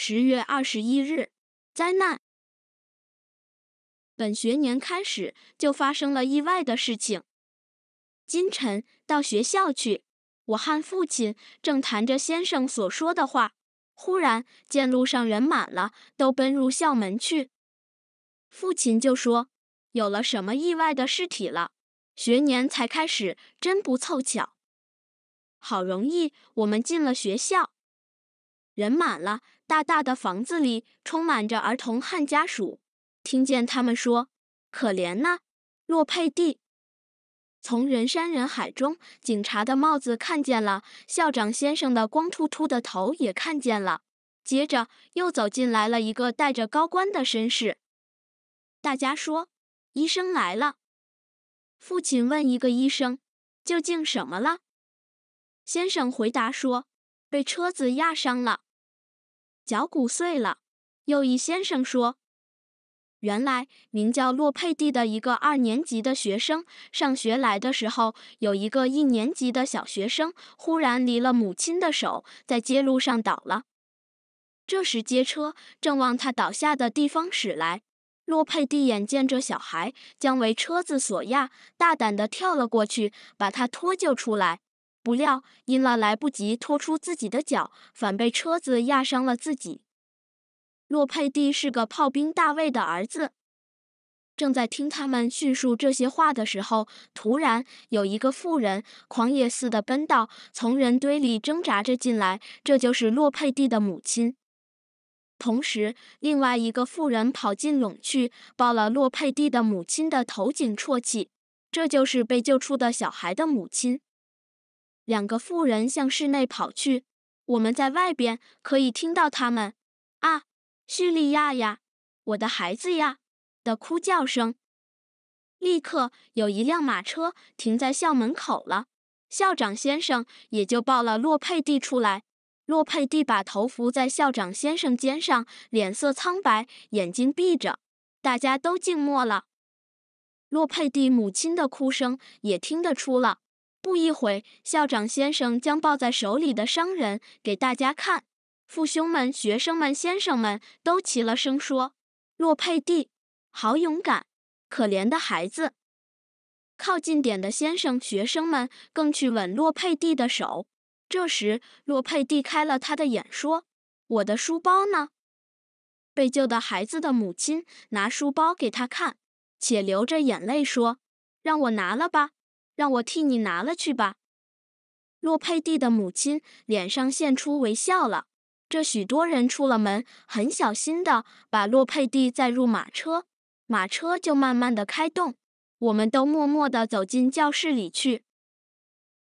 十月二十一日，灾难。本学年开始就发生了意外的事情。今晨到学校去，我和父亲正谈着先生所说的话，忽然见路上人满了，都奔入校门去。父亲就说：“有了什么意外的事体了？学年才开始，真不凑巧。”好容易我们进了学校。人满了，大大的房子里充满着儿童和家属。听见他们说：“可怜呐，洛佩蒂。”从人山人海中，警察的帽子看见了，校长先生的光秃秃的头也看见了。接着又走进来了一个戴着高冠的绅士。大家说：“医生来了。”父亲问一个医生：“究竟什么了？”先生回答说：“被车子压伤了。”脚骨碎了，又一先生说：“原来名叫洛佩蒂的一个二年级的学生上学来的时候，有一个一年级的小学生忽然离了母亲的手，在街路上倒了。这时街车正往他倒下的地方驶来，洛佩蒂眼见着小孩将为车子所压，大胆地跳了过去，把他拖救出来。”不料，因了来不及拖出自己的脚，反被车子压伤了自己。洛佩蒂是个炮兵大卫的儿子，正在听他们叙述这些话的时候，突然有一个妇人狂野似的奔到，从人堆里挣扎着进来，这就是洛佩蒂的母亲。同时，另外一个妇人跑进拢去，抱了洛佩蒂的母亲的头颈啜泣，这就是被救出的小孩的母亲。两个妇人向室内跑去，我们在外边可以听到他们啊，叙利亚呀，我的孩子呀的哭叫声。立刻有一辆马车停在校门口了，校长先生也就抱了洛佩蒂出来。洛佩蒂把头伏在校长先生肩上，脸色苍白，眼睛闭着。大家都静默了，洛佩蒂母亲的哭声也听得出了。不一会，校长先生将抱在手里的商人给大家看，父兄们、学生们、先生们都齐了声说：“洛佩蒂，好勇敢，可怜的孩子。”靠近点的先生、学生们更去吻洛佩蒂的手。这时，洛佩蒂开了他的眼说：“我的书包呢？”被救的孩子的母亲拿书包给他看，且流着眼泪说：“让我拿了吧。”让我替你拿了去吧。洛佩蒂的母亲脸上现出微笑了。这许多人出了门，很小心的把洛佩蒂载入马车，马车就慢慢的开动。我们都默默的走进教室里去。